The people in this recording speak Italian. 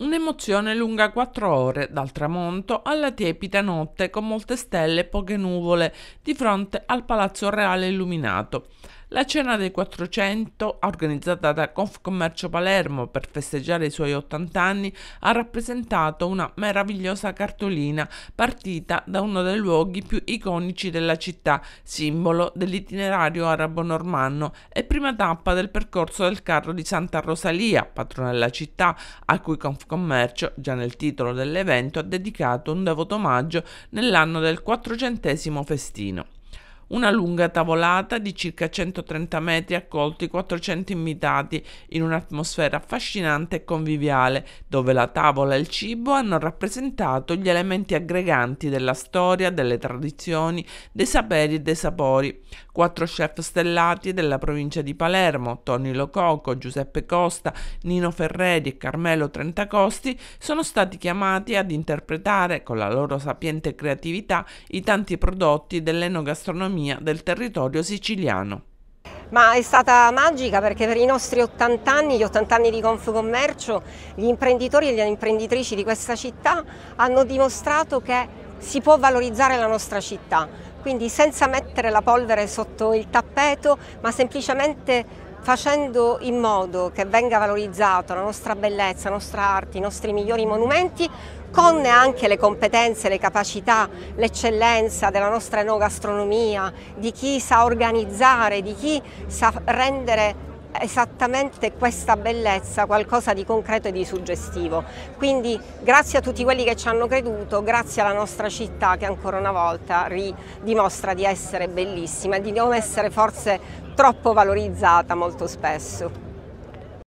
Un'emozione lunga quattro ore, dal tramonto alla tiepida notte, con molte stelle e poche nuvole, di fronte al Palazzo Reale illuminato. La cena dei 400, organizzata da Confcommercio Palermo per festeggiare i suoi 80 anni, ha rappresentato una meravigliosa cartolina partita da uno dei luoghi più iconici della città, simbolo dell'itinerario arabo-normanno e prima tappa del percorso del carro di Santa Rosalia, patrona della città, a cui Confcommercio, già nel titolo dell'evento, ha dedicato un devoto omaggio nell'anno del 400 festino. Una lunga tavolata di circa 130 metri accolti 400 invitati in un'atmosfera affascinante e conviviale, dove la tavola e il cibo hanno rappresentato gli elementi aggreganti della storia, delle tradizioni, dei saperi e dei sapori. Quattro chef stellati della provincia di Palermo, Tony Lococo, Giuseppe Costa, Nino Ferreri e Carmelo Trentacosti, sono stati chiamati ad interpretare con la loro sapiente creatività i tanti prodotti dell'enogastronomia dell'autonomia del territorio siciliano. Ma è stata magica perché per i nostri 80 anni, gli 80 anni di Confcommercio, gli imprenditori e le imprenditrici di questa città hanno dimostrato che si può valorizzare la nostra città, quindi senza mettere la polvere sotto il tappeto, ma semplicemente facendo in modo che venga valorizzata la nostra bellezza, la nostra arte, i nostri migliori monumenti, con anche le competenze, le capacità, l'eccellenza della nostra enogastronomia, di chi sa organizzare, di chi sa rendere esattamente questa bellezza, qualcosa di concreto e di suggestivo. Quindi grazie a tutti quelli che ci hanno creduto, grazie alla nostra città che ancora una volta dimostra di essere bellissima e di non essere forse troppo valorizzata molto spesso.